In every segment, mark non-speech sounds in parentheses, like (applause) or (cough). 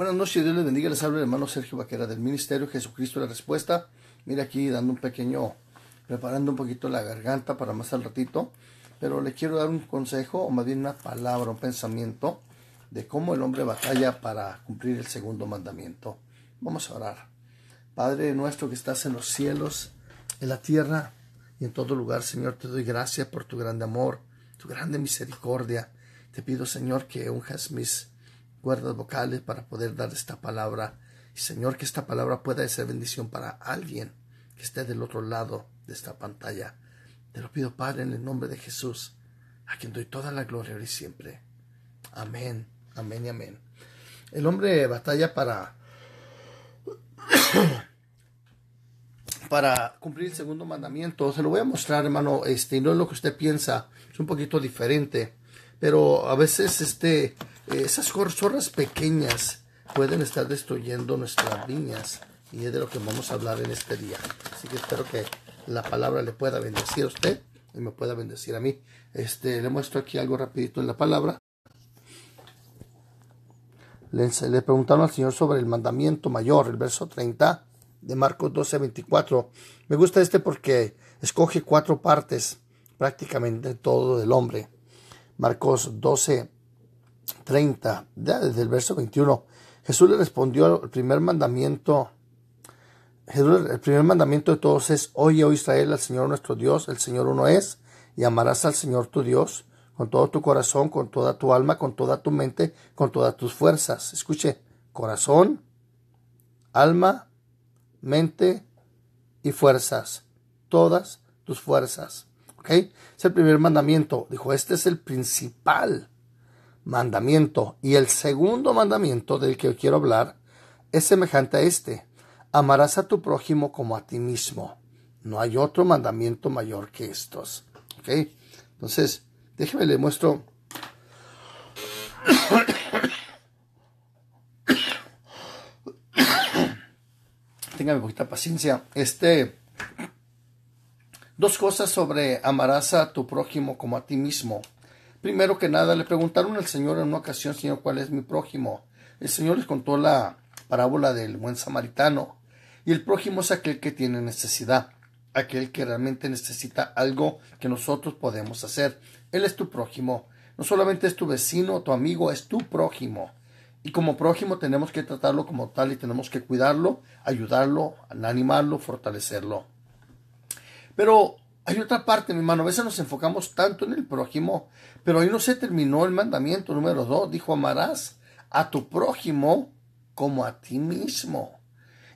Buenas noches, Dios les bendiga, les habla el hermano Sergio Vaquera del Ministerio Jesucristo la Respuesta. Mira aquí dando un pequeño, preparando un poquito la garganta para más al ratito, pero le quiero dar un consejo, o más bien una palabra, un pensamiento de cómo el hombre batalla para cumplir el segundo mandamiento. Vamos a orar. Padre nuestro que estás en los cielos, en la tierra y en todo lugar, Señor, te doy gracias por tu grande amor, tu grande misericordia. Te pido, Señor, que unjas mis cuerdas vocales para poder dar esta palabra. Y Señor, que esta palabra pueda ser bendición para alguien que esté del otro lado de esta pantalla. Te lo pido, Padre, en el nombre de Jesús, a quien doy toda la gloria y siempre. Amén, amén y amén. El hombre batalla para, (coughs) para cumplir el segundo mandamiento. Se lo voy a mostrar, hermano, este, no es lo que usted piensa, es un poquito diferente pero a veces este, eh, esas zorras pequeñas pueden estar destruyendo nuestras viñas y es de lo que vamos a hablar en este día. Así que espero que la palabra le pueda bendecir a usted y me pueda bendecir a mí. Este, le muestro aquí algo rapidito en la palabra. Le, le preguntaron al Señor sobre el mandamiento mayor, el verso 30 de Marcos 12, 24. Me gusta este porque escoge cuatro partes prácticamente todo del hombre. Marcos 12, 30, desde el verso 21. Jesús le respondió al primer mandamiento. Jesús, el primer mandamiento de todos es, oye, oh Israel, al Señor nuestro Dios, el Señor uno es, y amarás al Señor tu Dios con todo tu corazón, con toda tu alma, con toda tu mente, con todas tus fuerzas. Escuche, corazón, alma, mente y fuerzas, todas tus fuerzas. ¿Ok? Es el primer mandamiento. Dijo, este es el principal mandamiento. Y el segundo mandamiento del que quiero hablar es semejante a este. Amarás a tu prójimo como a ti mismo. No hay otro mandamiento mayor que estos. ¿Ok? Entonces, déjeme le muestro. (coughs) Téngame poquita paciencia. Este Dos cosas sobre amarás a tu prójimo como a ti mismo. Primero que nada, le preguntaron al Señor en una ocasión, Señor, ¿cuál es mi prójimo? El Señor les contó la parábola del buen samaritano. Y el prójimo es aquel que tiene necesidad, aquel que realmente necesita algo que nosotros podemos hacer. Él es tu prójimo. No solamente es tu vecino, tu amigo, es tu prójimo. Y como prójimo tenemos que tratarlo como tal y tenemos que cuidarlo, ayudarlo, animarlo, fortalecerlo. Pero hay otra parte, mi hermano, a veces nos enfocamos tanto en el prójimo, pero ahí no se terminó el mandamiento número dos, Dijo, amarás a tu prójimo como a ti mismo.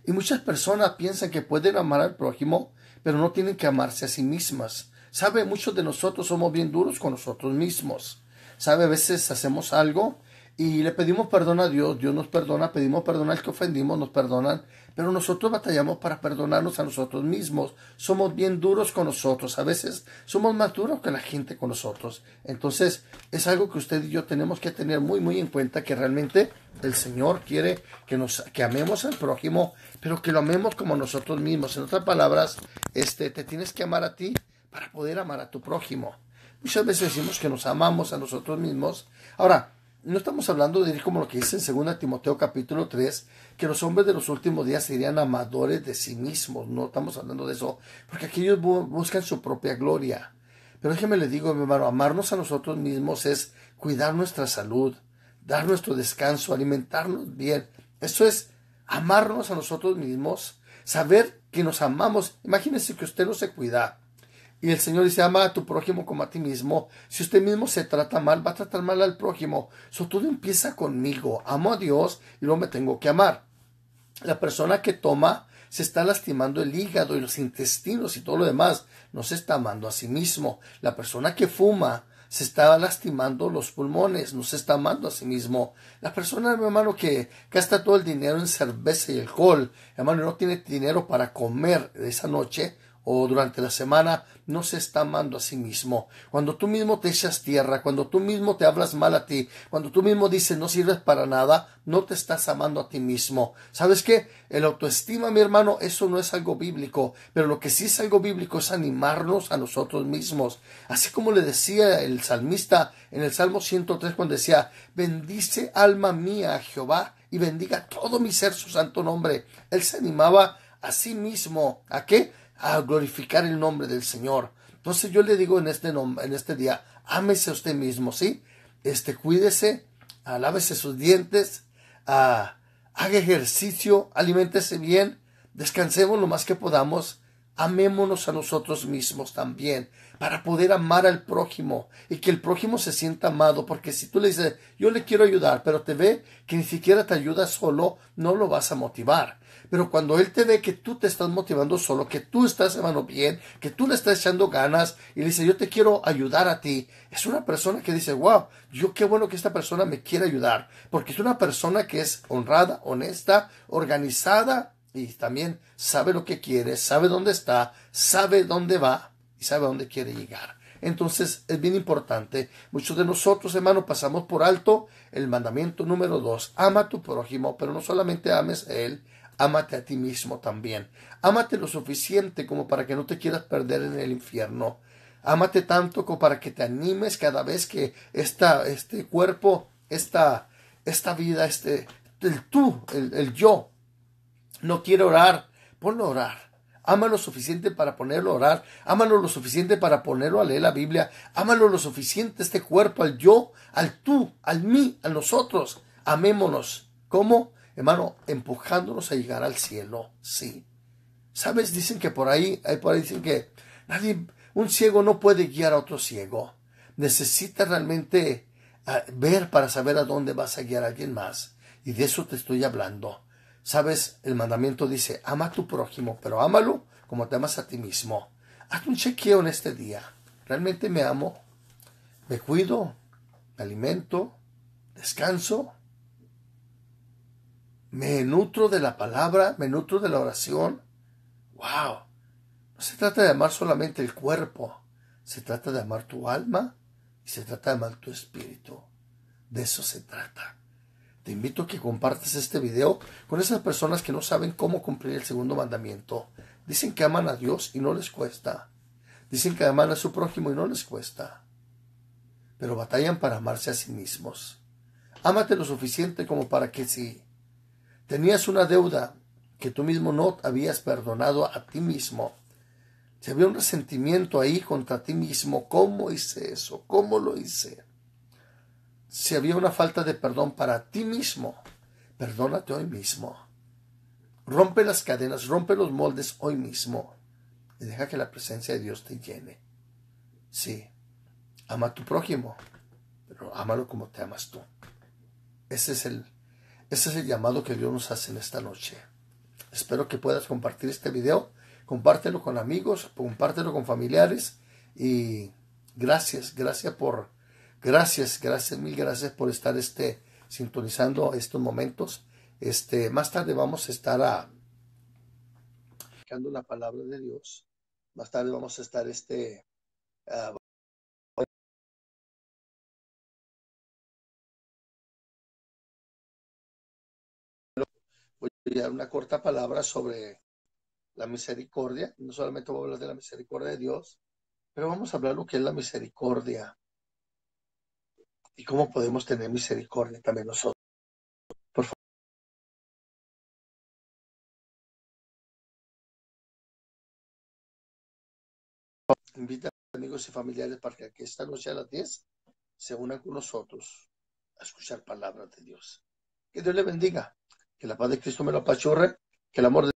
Y muchas personas piensan que pueden amar al prójimo, pero no tienen que amarse a sí mismas. Sabe, muchos de nosotros somos bien duros con nosotros mismos. Sabe, a veces hacemos algo y le pedimos perdón a Dios, Dios nos perdona, pedimos perdón al que ofendimos, nos perdonan, pero nosotros batallamos para perdonarnos a nosotros mismos. Somos bien duros con nosotros. A veces somos más duros que la gente con nosotros. Entonces es algo que usted y yo tenemos que tener muy, muy en cuenta que realmente el Señor quiere que, nos, que amemos al prójimo, pero que lo amemos como nosotros mismos. En otras palabras, este, te tienes que amar a ti para poder amar a tu prójimo. Muchas veces decimos que nos amamos a nosotros mismos. Ahora, no estamos hablando de ir como lo que dice en 2 Timoteo capítulo 3, que los hombres de los últimos días serían amadores de sí mismos, no estamos hablando de eso, porque aquellos buscan su propia gloria. Pero déjeme le digo, mi hermano, amarnos a nosotros mismos es cuidar nuestra salud, dar nuestro descanso, alimentarnos bien. Eso es amarnos a nosotros mismos, saber que nos amamos. Imagínese que usted no se cuida, y el Señor dice, ama a tu prójimo como a ti mismo. Si usted mismo se trata mal, va a tratar mal al prójimo. So, todo empieza conmigo. Amo a Dios y luego me tengo que amar. La persona que toma se está lastimando el hígado y los intestinos y todo lo demás. No se está amando a sí mismo. La persona que fuma se está lastimando los pulmones, no se está amando a sí mismo. La persona, hermano, que gasta todo el dinero en cerveza y alcohol, hermano, no tiene dinero para comer esa noche, o durante la semana no se está amando a sí mismo. Cuando tú mismo te echas tierra, cuando tú mismo te hablas mal a ti, cuando tú mismo dices no sirves para nada, no te estás amando a ti mismo. ¿Sabes qué? El autoestima, mi hermano, eso no es algo bíblico, pero lo que sí es algo bíblico es animarnos a nosotros mismos. Así como le decía el salmista en el Salmo 103 cuando decía, bendice alma mía a Jehová y bendiga todo mi ser su santo nombre. Él se animaba a sí mismo. ¿A qué? A glorificar el nombre del Señor. Entonces yo le digo en este, en este día, ámese a usted mismo, ¿sí? Este, cuídese, lávese sus dientes, ah, haga ejercicio, aliméntese bien, descansemos lo más que podamos, amémonos a nosotros mismos también, para poder amar al prójimo y que el prójimo se sienta amado, porque si tú le dices, yo le quiero ayudar, pero te ve que ni siquiera te ayuda solo, no lo vas a motivar. Pero cuando Él te ve que tú te estás motivando solo, que tú estás, hermano, bien, que tú le estás echando ganas y le dice, yo te quiero ayudar a ti, es una persona que dice, wow, yo qué bueno que esta persona me quiere ayudar, porque es una persona que es honrada, honesta, organizada y también sabe lo que quiere, sabe dónde está, sabe dónde va y sabe dónde quiere llegar. Entonces es bien importante. Muchos de nosotros, hermano, pasamos por alto el mandamiento número dos. Ama a tu prójimo, pero no solamente ames a él, ámate a ti mismo también. Ámate lo suficiente como para que no te quieras perder en el infierno. Ámate tanto como para que te animes cada vez que esta, este cuerpo, esta, esta vida, este, el tú, el, el yo, no quiere orar. Ponlo a orar. Ámalo lo suficiente para ponerlo a orar. Ámalo lo suficiente para ponerlo a leer la Biblia. Ámalo lo suficiente este cuerpo, al yo, al tú, al mí, a nosotros. Amémonos. ¿Cómo? hermano, empujándonos a llegar al cielo, sí. ¿Sabes? Dicen que por ahí, hay por ahí dicen que nadie, un ciego no puede guiar a otro ciego. Necesita realmente ah, ver para saber a dónde vas a guiar a alguien más. Y de eso te estoy hablando. Sabes, el mandamiento dice, ama a tu prójimo, pero ámalo como te amas a ti mismo. Haz un chequeo en este día. ¿Realmente me amo? ¿Me cuido? ¿Me alimento? ¿Descanso? me nutro de la palabra, me nutro de la oración. ¡Wow! No se trata de amar solamente el cuerpo, se trata de amar tu alma y se trata de amar tu espíritu. De eso se trata. Te invito a que compartas este video con esas personas que no saben cómo cumplir el segundo mandamiento. Dicen que aman a Dios y no les cuesta. Dicen que aman a su prójimo y no les cuesta. Pero batallan para amarse a sí mismos. Ámate lo suficiente como para que si Tenías una deuda que tú mismo no habías perdonado a ti mismo. Si había un resentimiento ahí contra ti mismo, ¿cómo hice eso? ¿Cómo lo hice? Si había una falta de perdón para ti mismo, perdónate hoy mismo. Rompe las cadenas, rompe los moldes hoy mismo y deja que la presencia de Dios te llene. Sí, ama a tu prójimo, pero ámalo como te amas tú. Ese es el ese es el llamado que Dios nos hace en esta noche. Espero que puedas compartir este video. Compártelo con amigos, compártelo con familiares. Y gracias, gracias por, gracias, gracias, mil gracias por estar este, sintonizando estos momentos. Este, más tarde vamos a estar a la palabra de Dios. Más tarde vamos a estar este, voy a dar una corta palabra sobre la misericordia. No solamente voy a hablar de la misericordia de Dios, pero vamos a hablar lo que es la misericordia y cómo podemos tener misericordia también nosotros. Por favor. Invita a amigos y familiares para que aquí esta noche a las 10 se unan con nosotros a escuchar palabras de Dios. Que Dios le bendiga que la paz de Cristo me lo apachurre, que el amor de